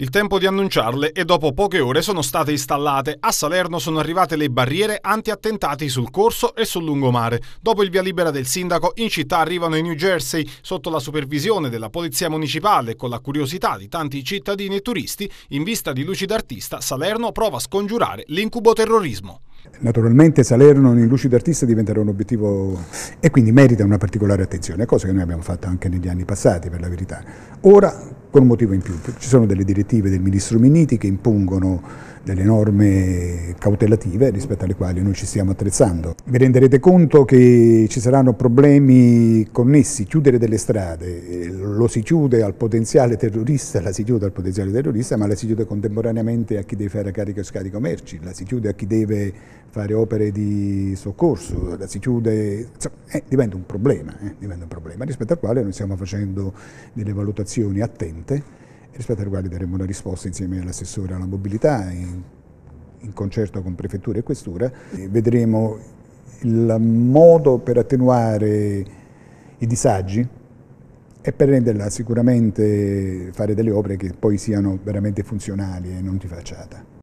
Il tempo di annunciarle e dopo poche ore sono state installate. A Salerno sono arrivate le barriere anti-attentati sul corso e sul lungomare. Dopo il via libera del sindaco, in città arrivano i New Jersey. Sotto la supervisione della polizia municipale e con la curiosità di tanti cittadini e turisti, in vista di Lucida Artista, Salerno prova a scongiurare l'incubo terrorismo. Naturalmente Salerno in luci d'artista diventerà un obiettivo e quindi merita una particolare attenzione, cosa che noi abbiamo fatto anche negli anni passati per la verità. Ora con un motivo in più. Ci sono delle direttive del ministro Minniti che impongono delle norme cautelative rispetto alle quali noi ci stiamo attrezzando. Vi renderete conto che ci saranno problemi connessi, chiudere delle strade, lo si chiude al potenziale terrorista, la si chiude al potenziale terrorista, ma la si chiude contemporaneamente a chi deve fare carico e scarico merci, la si chiude a chi deve fare opere di soccorso, si chiude, eh, diventa, un problema, eh, diventa un problema, rispetto al quale noi stiamo facendo delle valutazioni attente rispetto al quale daremo una risposta insieme all'assessore alla mobilità in, in, concerto con prefettura e questura. E vedremo il modo per attenuare i disagi e per renderla sicuramente fare delle opere che poi siano veramente funzionali e non di facciata.